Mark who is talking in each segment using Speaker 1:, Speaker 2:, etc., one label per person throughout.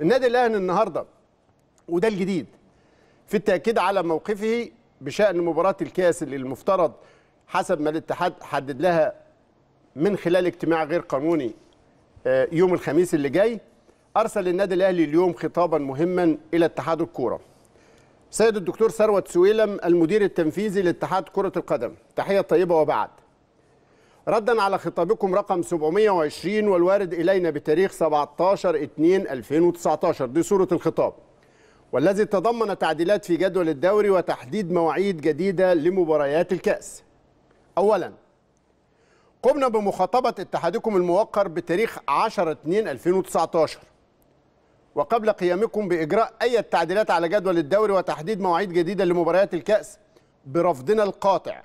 Speaker 1: النادي الاهلي النهارده وده الجديد في التاكيد على موقفه بشان مباراه الكاس اللي المفترض حسب ما الاتحاد حدد لها من خلال اجتماع غير قانوني آه، يوم الخميس اللي جاي ارسل النادي الاهلي اليوم خطابا مهما الى اتحاد الكوره سيد الدكتور ثروت سويلم المدير التنفيذي لاتحاد كره القدم تحيه طيبه وبعد ردا على خطابكم رقم 720 والوارد إلينا بتاريخ 17/2/2019 دي صورة الخطاب والذي تضمن تعديلات في جدول الدوري وتحديد مواعيد جديدة لمباريات الكأس أولا قمنا بمخاطبة اتحادكم الموقر بتاريخ 10/2/2019 وقبل قيامكم بإجراء أي تعديلات على جدول الدوري وتحديد مواعيد جديدة لمباريات الكأس برفضنا القاطع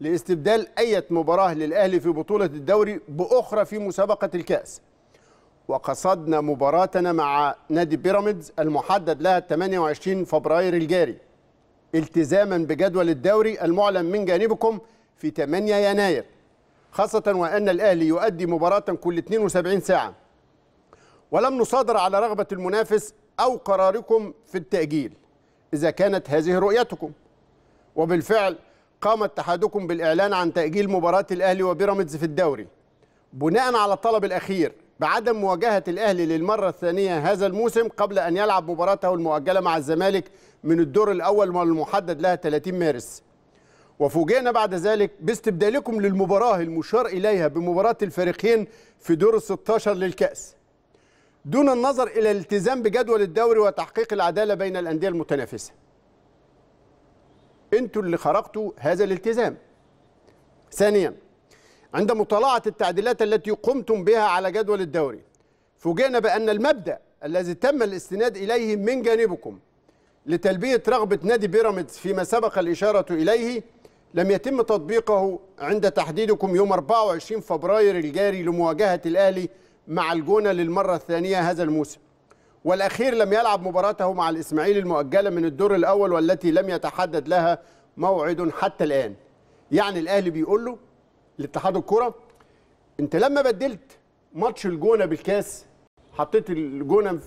Speaker 1: لاستبدال أي مباراة للأهلي في بطولة الدوري بأخرى في مسابقة الكأس وقصدنا مباراتنا مع نادي بيراميدز المحدد لها 28 فبراير الجاري التزاما بجدول الدوري المعلن من جانبكم في 8 يناير خاصة وأن الأهلي يؤدي مباراة كل 72 ساعة ولم نصادر على رغبة المنافس أو قراركم في التأجيل إذا كانت هذه رؤيتكم وبالفعل قام اتحادكم بالإعلان عن تأجيل مباراة الأهلي وبيراميدز في الدوري بناء على الطلب الأخير بعدم مواجهة الأهلي للمرة الثانية هذا الموسم قبل أن يلعب مباراته المؤجلة مع الزمالك من الدور الأول والمحدد لها 30 مارس وفوجئنا بعد ذلك باستبدالكم للمباراة المشار إليها بمباراة الفريقين في دور ال 16 للكأس دون النظر إلى الالتزام بجدول الدوري وتحقيق العدالة بين الأندية المتنافسة انتوا اللي خرقتوا هذا الالتزام ثانيا عند مطالعة التعديلات التي قمتم بها على جدول الدوري فوجئنا بأن المبدأ الذي تم الاستناد إليه من جانبكم لتلبية رغبة نادي بيراميدز فيما سبق الإشارة إليه لم يتم تطبيقه عند تحديدكم يوم 24 فبراير الجاري لمواجهة الأهلي مع الجونة للمرة الثانية هذا الموسم والأخير لم يلعب مباراته مع الإسماعيلي المؤجلة من الدور الأول والتي لم يتحدد لها موعد حتى الآن يعني الأهلي بيقول له لاتحاد الكرة أنت لما بدلت ماتش الجونة بالكاس حطيت الجونة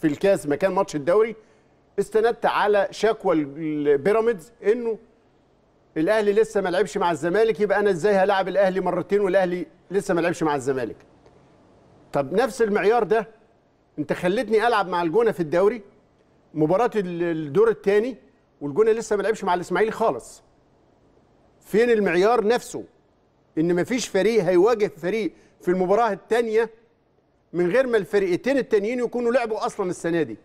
Speaker 1: في الكاس مكان ماتش الدوري استندت على شكوى البيراميدز انه الاهلي لسه ما لعبش مع الزمالك يبقى انا ازاي هلاعب الاهلي مرتين والاهلي لسه ما لعبش مع الزمالك طب نفس المعيار ده انت خلتني العب مع الجونه في الدوري مباراه الدور الثاني والجونه لسه ما لعبش مع الاسماعيلي خالص فين المعيار نفسه ان ما فيش فريق هيواجه فريق في المباراه الثانيه من غير ما الفرقتين التانيين يكونوا لعبوا اصلا السنه دي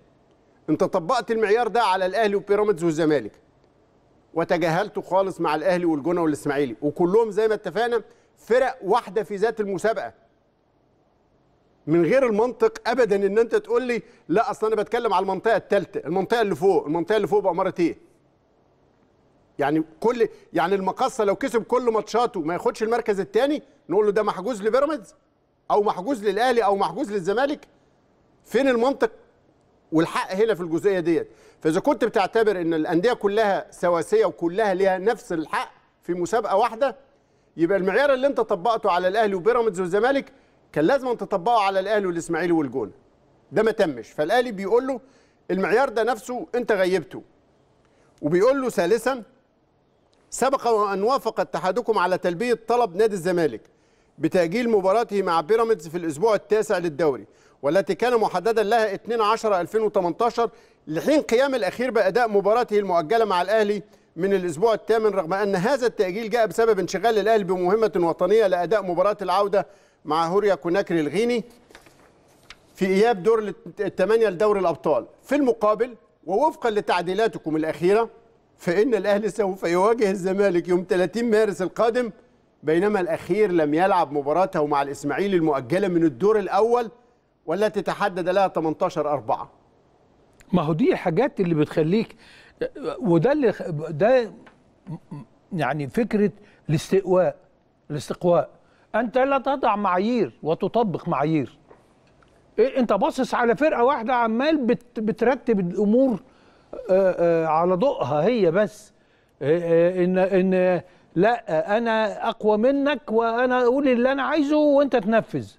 Speaker 1: انت طبقت المعيار ده على الاهلي وبيراميدز والزمالك وتجاهلته خالص مع الاهلي والجونه والاسماعيلي وكلهم زي ما اتفقنا فرق واحده في ذات المسابقه من غير المنطق ابدا ان انت تقول لي لا اصل انا بتكلم على المنطقه الثالثه المنطقه اللي فوق المنطقه اللي فوق باماره ايه يعني كل يعني المقصه لو كسب كل ماتشاته ما ياخدش المركز الثاني نقول له ده محجوز لبيراميدز او محجوز للاهلي او محجوز للزمالك فين المنطق والحق هنا في الجزئيه ديت فاذا كنت بتعتبر ان الانديه كلها سواسيه وكلها ليها نفس الحق في مسابقه واحده يبقى المعيار اللي انت طبقته على الاهلي وبيراميدز والزمالك كان لازم تطبقه على الاهلي والاسماعيلي والجونه ده ما تمش فالاهلي بيقول له المعيار ده نفسه انت غيبته وبيقول له ثالثا سبق وان وافق اتحادكم على تلبيه طلب نادي الزمالك بتاجيل مباراته مع بيراميدز في الاسبوع التاسع للدوري والتي كان محددا لها 2 10 2018 لحين قيام الاخير باداء مباراته المؤجله مع الاهلي من الاسبوع الثامن رغم ان هذا التاجيل جاء بسبب انشغال الاهلي بمهمه وطنيه لاداء مباراه العوده مع هوريا كوناكري الغيني في اياب دور الثمانيه لدوري الابطال في المقابل ووفقا لتعديلاتكم الاخيره فان الاهلي سوف يواجه الزمالك يوم 30 مارس القادم بينما الاخير لم يلعب مباراته مع الاسماعيلي المؤجله من الدور الاول والتي تحدد لها 18 4
Speaker 2: ما هو دي حاجات اللي بتخليك وده اللي ده يعني فكره الاستقواء الاستقواء انت لا تضع معايير وتطبق معايير إيه انت باصص على فرقه واحده عمال بت بترتب الامور آآ آه، آآ آه، على ضوءها هي بس إيه، إيه، ان ان لا انا اقوى منك وانا اقول اللي انا عايزه وانت تنفذ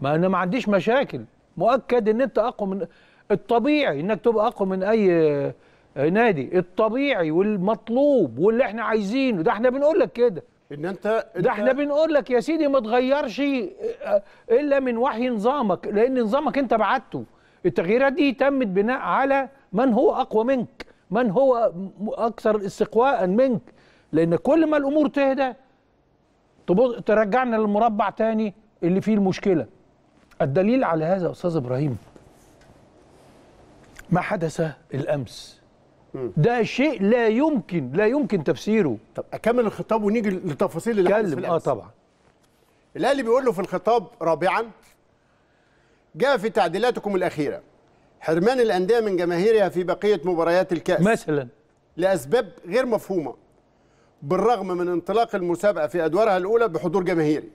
Speaker 2: ما انا ما عنديش مشاكل مؤكد ان انت اقوى من الطبيعي انك تبقى اقوى من اي آه، نادي الطبيعي والمطلوب واللي احنا عايزينه ده احنا بنقول لك كده ان انت, ده احنا بنقول لك يا سيدي ما تغيرش آه، آه، الا من وحي نظامك لان نظامك انت بعته التغييرات دي تمت بناء على من هو اقوى منك من هو اكثر استقواء منك لان كل ما الامور تهدى ترجعنا للمربع تاني اللي فيه المشكله الدليل على هذا استاذ ابراهيم ما حدث الامس ده شيء لا يمكن
Speaker 1: لا يمكن تفسيره طب اكمل الخطاب ونيجي لتفاصيل اللي اتكلم اه طبعا الاهلي بيقول له في الخطاب رابعا جاء في تعديلاتكم الاخيره حرمان الانديه من جماهيرها في بقيه مباريات الكاس مثلا لاسباب غير مفهومه بالرغم من انطلاق المسابقه في ادوارها الاولى بحضور جماهيري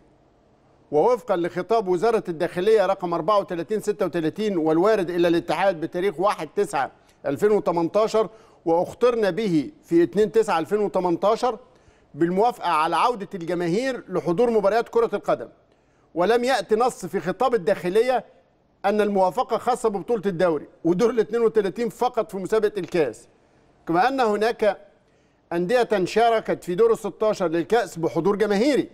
Speaker 1: ووفقا لخطاب وزاره الداخليه رقم 34 36 والوارد الى الاتحاد بتاريخ 1 9 2018 واخطرنا به في 2 9 2018 بالموافقه على عوده الجماهير لحضور مباريات كره القدم ولم ياتي نص في خطاب الداخليه ان الموافقه خاصه ببطوله الدوري ودور ال 32 فقط في مسابقه الكاس كما ان هناك انديه شاركت في دور ال 16 للكاس بحضور جماهيري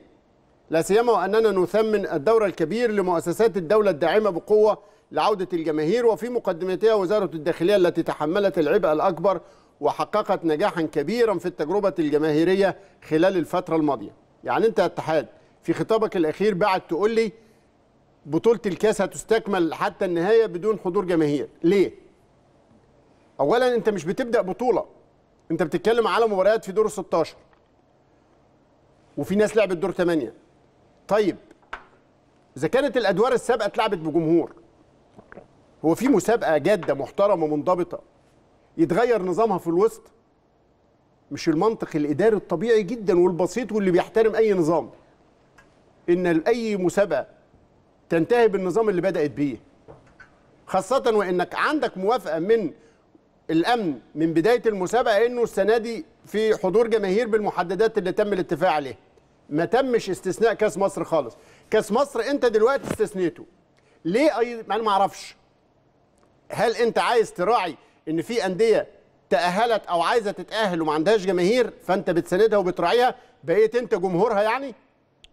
Speaker 1: لا سيما واننا نثمن الدور الكبير لمؤسسات الدوله الداعمه بقوه لعودة الجماهير وفي مقدمتها وزارة الداخلية التي تحملت العبء الأكبر وحققت نجاحا كبيرا في التجربة الجماهيرية خلال الفترة الماضية يعني أنت اتحاد في خطابك الأخير بعد تقول لي بطولة الكاس هتستكمل حتى النهاية بدون حضور جماهير ليه؟ أولا أنت مش بتبدأ بطولة أنت بتتكلم على مباريات في دور 16 وفي ناس لعبت دور 8 طيب إذا كانت الأدوار السابقة اتلعبت بجمهور هو في مسابقه جاده محترمه منضبطه يتغير نظامها في الوسط مش المنطق الاداري الطبيعي جدا والبسيط واللي بيحترم اي نظام ان اي مسابقه تنتهي بالنظام اللي بدات بيه خاصه وانك عندك موافقه من الامن من بدايه المسابقه انه السنه دي في حضور جماهير بالمحددات اللي تم الاتفاق عليها ما تمش استثناء كاس مصر خالص كاس مصر انت دلوقتي استثنيته ليه اي انا ما اعرفش هل انت عايز تراعي ان في انديه تاهلت او عايزه تتاهل وما عندهاش جماهير فانت بتساندها وبتراعيها بقيت انت جمهورها يعني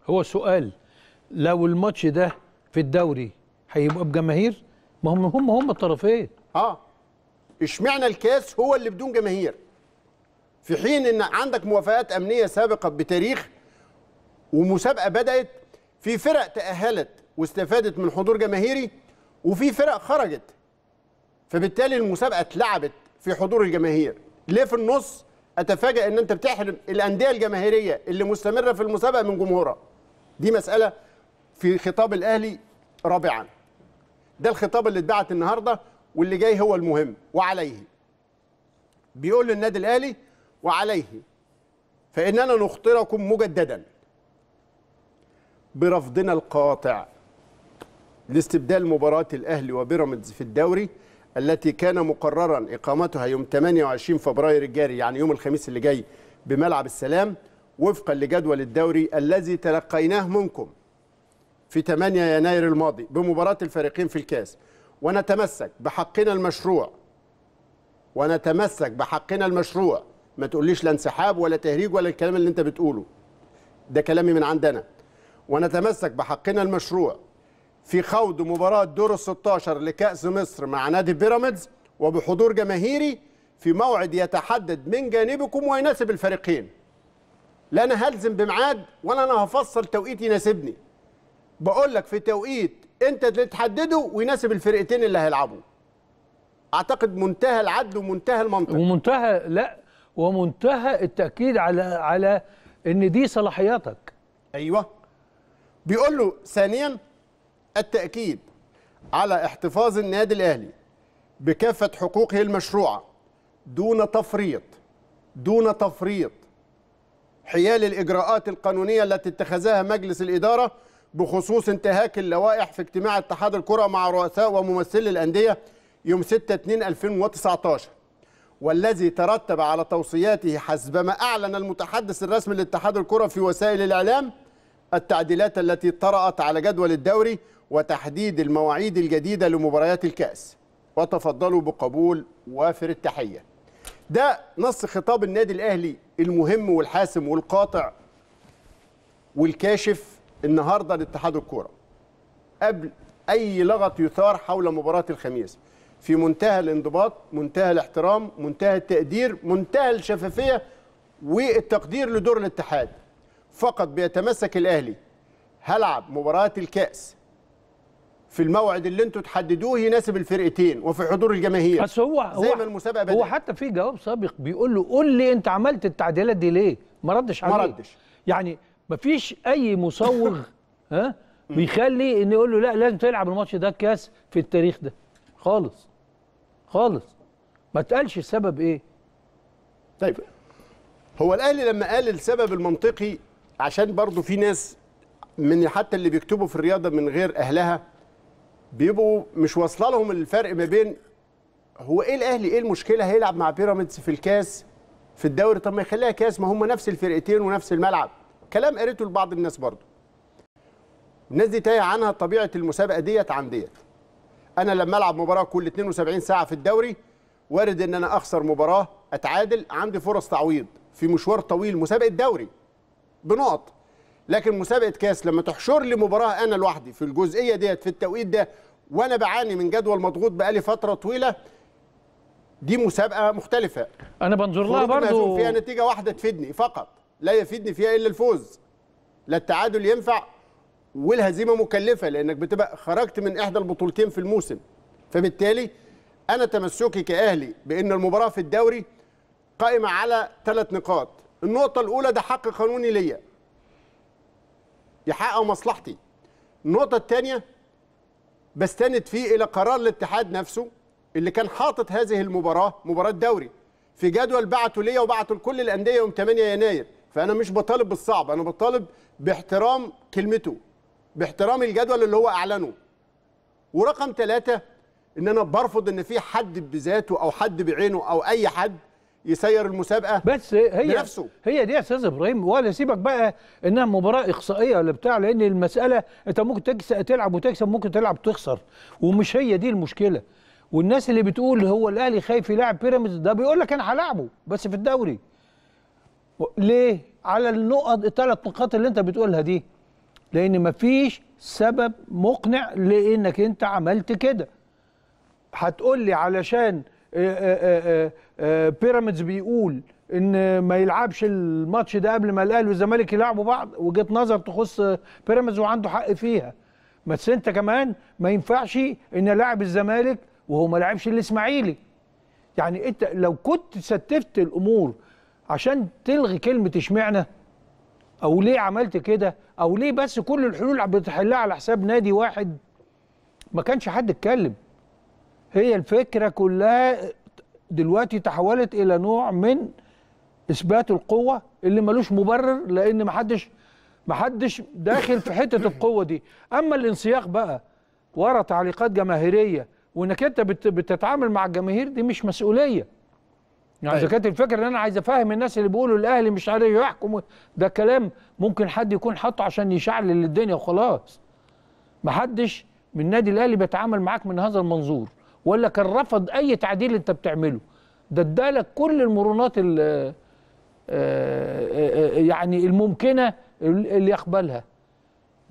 Speaker 1: هو سؤال
Speaker 2: لو الماتش ده في الدوري هيبقى بجماهير ما هم هم هم الطرفين
Speaker 1: اه اشمعنى الكاس هو اللي بدون جماهير في حين ان عندك موافقات امنيه سابقه بتاريخ ومسابقه بدات في فرق تاهلت واستفادت من حضور جماهيري وفي فرق خرجت فبالتالي المسابقه اتلعبت في حضور الجماهير ليه في النص اتفاجئ ان انت بتحرم الانديه الجماهيريه اللي مستمره في المسابقه من جمهورها دي مساله في خطاب الاهلي رابعا ده الخطاب اللي اتبعت النهارده واللي جاي هو المهم وعليه بيقول للنادي الاهلي وعليه فاننا نخطركم مجددا برفضنا القاطع لاستبدال مباراه الاهلي وبيراميدز في الدوري التي كان مقررا إقامتها يوم 28 فبراير الجاري يعني يوم الخميس اللي جاي بملعب السلام وفقا لجدول الدوري الذي تلقيناه منكم في 8 يناير الماضي بمباراة الفريقين في الكاس ونتمسك بحقنا المشروع ونتمسك بحقنا المشروع ما تقوليش لا انسحاب ولا تهريج ولا الكلام اللي انت بتقوله ده كلامي من عندنا ونتمسك بحقنا المشروع في خوض مباراة دور ال 16 لكأس مصر مع نادي بيراميدز وبحضور جماهيري في موعد يتحدد من جانبكم ويناسب الفريقين. لا انا هلزم بميعاد ولا انا هفصل توقيت يناسبني. بقول لك في توقيت انت اللي تحدده ويناسب الفرقتين اللي هيلعبوا. اعتقد منتهى العدل ومنتهى المنطق. ومنتهى لا ومنتهى التاكيد على على ان دي صلاحياتك. ايوه. بيقول له ثانيا التأكيد على احتفاظ النادي الأهلي بكافة حقوقه المشروعة دون تفريط دون تفريط حيال الإجراءات القانونية التي اتخذها مجلس الإدارة بخصوص انتهاك اللوائح في اجتماع اتحاد الكرة مع رؤساء وممثلي الأندية يوم 6/2/2019 والذي ترتب على توصياته حسب ما أعلن المتحدث الرسمي لاتحاد الكرة في وسائل الإعلام التعديلات التي طرأت على جدول الدوري وتحديد المواعيد الجديدة لمباريات الكأس وتفضلوا بقبول وافر التحية ده نص خطاب النادي الأهلي المهم والحاسم والقاطع والكاشف النهاردة لاتحاد الكورة قبل أي لغط يثار حول مباراة الخميس في منتهى الانضباط منتهى الاحترام منتهى التقدير منتهى الشفافية والتقدير لدور الاتحاد فقط بيتمسك الاهلي هلعب مباراه الكاس في الموعد اللي انتوا تحددوه يناسب الفرقتين وفي حضور الجماهير بس هو زي ما المسابقه بدأت. هو
Speaker 2: حتى في جواب سابق بيقول له قول لي انت عملت التعديلات دي ليه ما ردش عليه ما ردش يعني ما فيش اي مسوغ ها بيخلي ان يقول له لا لازم تلعب الماتش ده الكاس في التاريخ ده خالص
Speaker 1: خالص ما تقالش السبب ايه طيب هو الاهلي لما قال السبب المنطقي عشان برضو في ناس من حتى اللي بيكتبوا في الرياضه من غير اهلها بيبقوا مش واصله لهم الفرق ما بين هو ايه الاهلي ايه المشكله هيلعب مع بيراميدز في الكاس في الدوري طب ما يخليها كاس ما هم نفس الفرقتين ونفس الملعب كلام قريته لبعض الناس برضو الناس دي تايه عنها طبيعه المسابقه ديت عن ديت انا لما العب مباراه كل 72 ساعه في الدوري وارد ان انا اخسر مباراه اتعادل عندي فرص تعويض في مشوار طويل مسابقه دوري بنقط لكن مسابقه كاس لما تحشر لي مباراه انا لوحدي في الجزئيه ديت في التوقيت ده وانا بعاني من جدول مضغوط بقالي فتره طويله دي مسابقه مختلفه انا بنظر لها برضو فيها نتيجه واحده تفيدني فقط لا يفيدني فيها الا الفوز لا التعادل ينفع والهزيمه مكلفه لانك بتبقى خرجت من احدى البطولتين في الموسم فبالتالي انا تمسكي كاهلي بان المباراه في الدوري قائمه على ثلاث نقاط النقطه الاولى ده حق قانوني ليا يحقق مصلحتي النقطه الثانيه بستند فيه الى قرار الاتحاد نفسه اللي كان حاطط هذه المباراه مباراه دوري في جدول بعته ليا وبعته لكل الانديه يوم 8 يناير فانا مش بطالب بالصعب انا بطالب باحترام كلمته باحترام الجدول اللي هو اعلنه ورقم ثلاثة ان انا برفض ان في حد بذاته او حد بعينه او اي حد يسير المسابقه بس هي بنفسه.
Speaker 2: هي دي يا استاذ ابراهيم ولا سيبك بقى انها مباراه اقصائيه ولا بتاع لان المساله انت ممكن تكسب تلعب وتكسب ممكن تلعب تخسر ومش هي دي المشكله والناس اللي بتقول هو الاهلي خايف يلاعب بيراميدز ده بيقول لك انا هلاعبه بس في الدوري ليه على النقط الثلاث نقاط اللي انت بتقولها دي لان مفيش سبب مقنع لانك انت عملت كده هتقول لي علشان آه، آه، آه، بيراميدز بيقول ان ما يلعبش الماتش ده قبل ما الاهلي والزمالك يلعبوا بعض وجهه نظر تخص بيراميدز وعنده حق فيها بس انت كمان ما ينفعش ان لاعب الزمالك وهو ما لعبش الاسماعيلي يعني انت لو كنت ستفت الامور عشان تلغي كلمه اشمعنى او ليه عملت كده او ليه بس كل الحلول بتحلها على حساب نادي واحد ما كانش حد اتكلم هي الفكره كلها دلوقتي تحولت الى نوع من اثبات القوه اللي ملوش مبرر لان محدش محدش داخل في حته القوه دي اما الانسياق بقى ورا تعليقات جماهيريه وانك انت بتتعامل مع الجماهير دي مش مسؤوليه يعني اذا طيب. كانت الفكره ان انا عايز افهم الناس اللي بيقولوا الاهلي مش عارف يحكم ده كلام ممكن حد يكون حاطه عشان يشعل الدنيا وخلاص محدش من النادي الاهلي بيتعامل معاك من هذا المنظور ولا كان رفض اي تعديل انت بتعمله ده ادالك كل المرونات آه، آه، آه، يعني الممكنه اللي يقبلها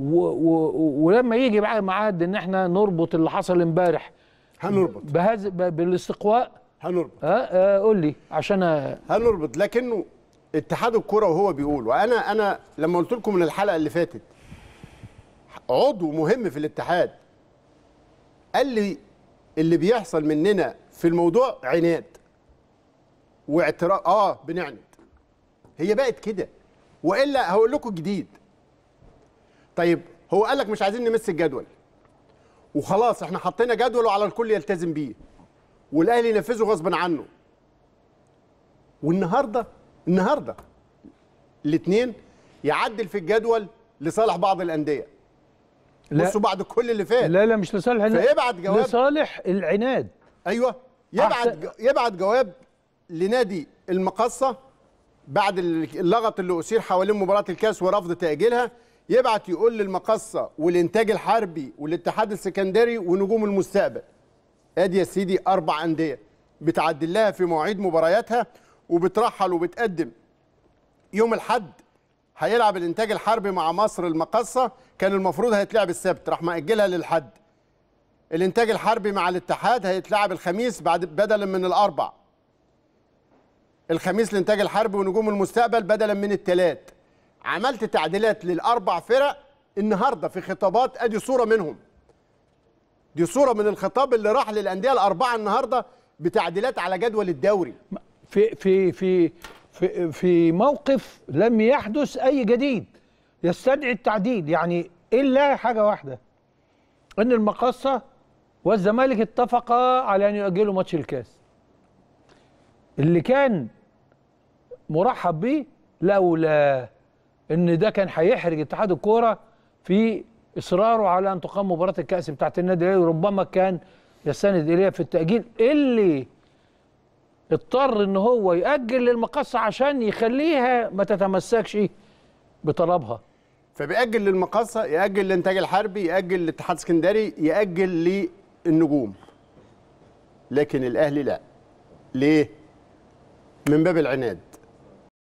Speaker 2: ولما يجي بقى ميعاد ان احنا نربط اللي حصل امبارح هنربط بهذا
Speaker 1: بالاستقواء هنربط اه, قول لي عشان هنربط لكنه اتحاد الكره وهو بيقول وانا انا لما قلت لكم من الحلقه اللي فاتت عضو مهم في الاتحاد قال لي اللي بيحصل مننا في الموضوع عناد واعتراف اه بنعند هي بقت كده والا هقول لكم جديد طيب هو قال لك مش عايزين نمس الجدول وخلاص احنا حطينا جدول وعلى الكل يلتزم بيه والاهلي ينفذه غصب عنه والنهارده النهارده الاثنين يعدل في الجدول لصالح بعض الانديه لا بصوا بعد كل اللي فات لا لا مش لصالح فيبعت جواب لصالح العناد ايوه يبعت يبعت جواب لنادي المقصه بعد اللغط اللي اثير حوالين مباراه الكاس ورفض تاجيلها يبعت يقول للمقصه والانتاج الحربي والاتحاد السكندري ونجوم المستقبل ادي يا سيدي اربع انديه بتعدل لها في مواعيد مبارياتها وبترحل وبتقدم يوم الاحد هيلعب الانتاج الحربي مع مصر المقصه كان المفروض هيتلعب السبت راح ماجلها للحد الانتاج الحربي مع الاتحاد هيتلعب الخميس بعد بدلا من الاربع الخميس الانتاج الحربي ونجوم المستقبل بدلا من الثلاث عملت تعديلات للاربع فرق النهارده في خطابات ادي صوره منهم دي صوره من الخطاب اللي راح للانديه الاربعه النهارده بتعديلات على جدول الدوري في في في في, في
Speaker 2: موقف لم يحدث أي جديد يستدعي التعديل يعني إلا حاجة واحدة أن المقاصة والزمالك اتفقا على أن يؤجلوا ماتش الكاس اللي كان مرحب به لولا ان ده كان هيحرج اتحاد الكوره في اصراره على ان تقام مباراه الكاس بتاعت النادي الاهلي ربما كان يستند اليها في التاجيل اللي اضطر ان هو يأجل للمقص عشان يخليها
Speaker 1: ما تتمسكش بطلبها فبيأجل للمقصة يأجل للإنتاج الحربي يأجل للاتحاد اسكندري يأجل للنجوم لكن الأهلي لا ليه؟ من باب العناد